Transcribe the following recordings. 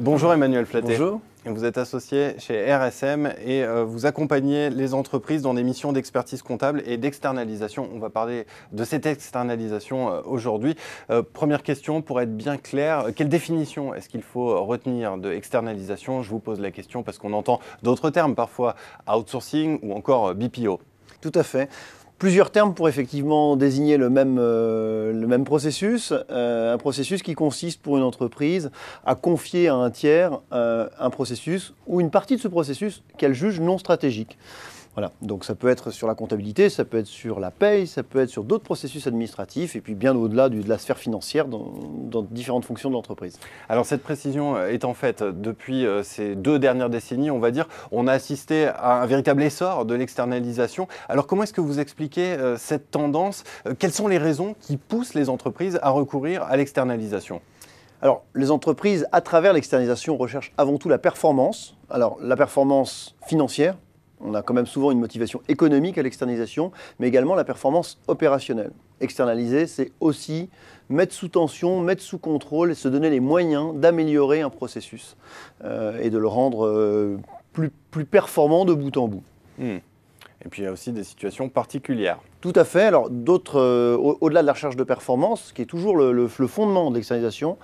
Bonjour Emmanuel Flaté. Bonjour. Vous êtes associé chez RSM et euh, vous accompagnez les entreprises dans des missions d'expertise comptable et d'externalisation. On va parler de cette externalisation euh, aujourd'hui. Euh, première question, pour être bien clair, quelle définition est-ce qu'il faut retenir de externalisation Je vous pose la question parce qu'on entend d'autres termes, parfois outsourcing ou encore BPO. Tout à fait plusieurs termes pour effectivement désigner le même, euh, le même processus, euh, un processus qui consiste pour une entreprise à confier à un tiers euh, un processus ou une partie de ce processus qu'elle juge non stratégique. Voilà, donc ça peut être sur la comptabilité, ça peut être sur la paye, ça peut être sur d'autres processus administratifs, et puis bien au-delà de la sphère financière dans, dans différentes fonctions de l'entreprise. Alors cette précision euh, est en fait, euh, depuis euh, ces deux dernières décennies, on va dire, on a assisté à un véritable essor de l'externalisation. Alors comment est-ce que vous expliquez cette tendance Quelles sont les raisons qui poussent les entreprises à recourir à l'externalisation alors, les entreprises, à travers l'externalisation, recherchent avant tout la performance. Alors, la performance financière, on a quand même souvent une motivation économique à l'externalisation, mais également la performance opérationnelle. Externaliser, c'est aussi mettre sous tension, mettre sous contrôle et se donner les moyens d'améliorer un processus euh, et de le rendre euh, plus, performant de bout en bout. Hmm. Et puis il y a aussi des situations particulières. Tout à fait. Alors, d'autres, euh, au-delà de la recherche de performance, qui est toujours le, fondement de l'externalisation,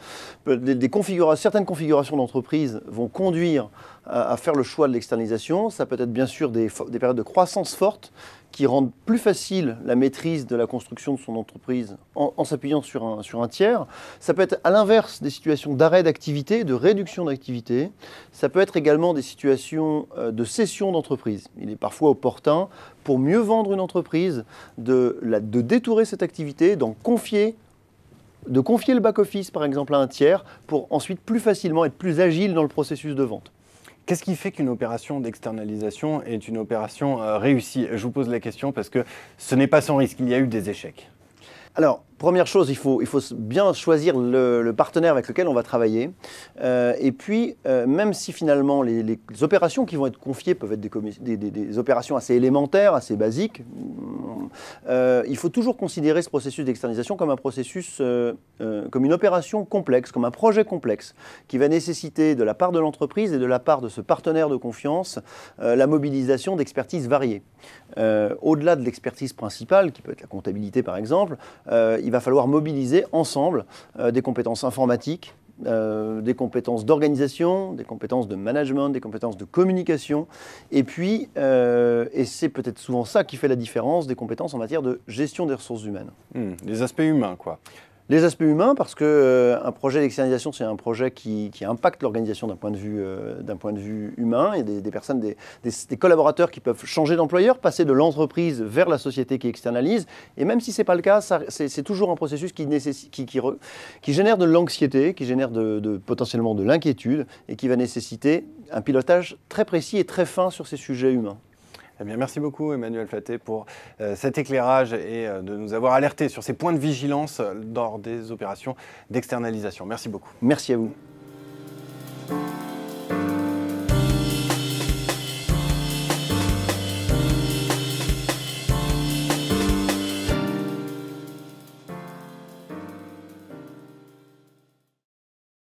des, certaines configurations d'entreprise vont conduire à, faire le choix de l'externalisation. Ça peut être bien sûr des, périodes de croissance forte qui rendent plus facile la maîtrise de la construction de son entreprise en, s'appuyant sur un, sur un tiers. Ça peut être à l'inverse des situations d'arrêt d'activité, de réduction d'activité. Ça peut être également des situations euh, de cession d'entreprise. Il est parfois opportun, pour mieux vendre une entreprise, de, détourer cette activité, d'en confier de confier le back-office, par exemple, à un tiers pour ensuite plus facilement être plus agile dans le processus de vente. Qu'est-ce qui fait qu'une opération d'externalisation est une opération euh, réussie Je vous pose la question parce que ce n'est pas sans risque, il y a eu des échecs. Alors, première chose, il faut, bien choisir le, partenaire avec lequel on va travailler. Euh, et puis, euh, même si finalement les, opérations qui vont être confiées peuvent être des opérations assez élémentaires, assez basiques, euh, il faut toujours considérer ce processus d'externalisation comme un processus, euh, euh, comme une opération complexe, comme un projet complexe, qui va nécessiter de la part de l'entreprise et de la part de ce partenaire de confiance la mobilisation d'expertises variées. Au-delà de l'expertise principale, qui peut être la comptabilité par exemple, il va falloir mobiliser ensemble des compétences informatiques, euh, des compétences d'organisation, des compétences de management, des compétences de communication. Et puis, euh, et c'est peut-être souvent ça qui fait la différence, des compétences en matière de gestion des ressources humaines. les hmm, aspects humains, quoi. Les aspects humains, parce qu'un euh, projet d'externalisation, c'est un projet qui, impacte l'organisation euh, d'un point, de vue, humain. Il y a des, personnes, des, collaborateurs qui peuvent changer d'employeur, passer de l'entreprise vers la société qui externalise. Et même si ce n'est pas le cas, c'est toujours un processus qui, génère de l'anxiété, qui génère de potentiellement de l'inquiétude et qui va nécessiter un pilotage très précis et très fin sur ces sujets humains. Eh merci beaucoup Emmanuel Faté pour euh, cet éclairage et euh, de nous avoir alertés sur ces points de vigilance lors des opérations d'externalisation. Merci beaucoup. Merci à vous.